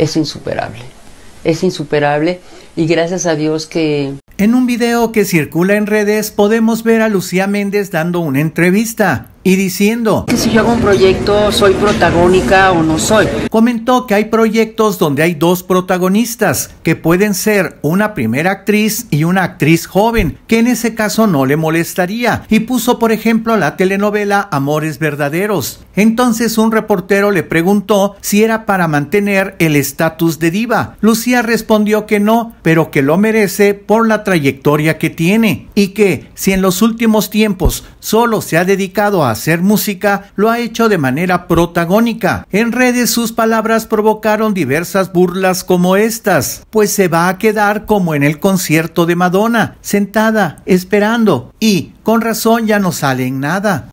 es insuperable. Es insuperable y gracias a Dios que... En un video que circula en redes podemos ver a Lucía Méndez dando una entrevista y diciendo que si yo hago un proyecto soy protagónica o no soy. Comentó que hay proyectos donde hay dos protagonistas, que pueden ser una primera actriz y una actriz joven, que en ese caso no le molestaría, y puso por ejemplo la telenovela Amores Verdaderos. Entonces un reportero le preguntó si era para mantener el estatus de diva. Lucía respondió que no, pero que lo merece por la trayectoria que tiene, y que si en los últimos tiempos solo se ha dedicado a hacer música, lo ha hecho de manera protagónica. En redes sus palabras provocaron diversas burlas como estas, pues se va a quedar como en el concierto de Madonna, sentada, esperando, y con razón ya no sale en nada.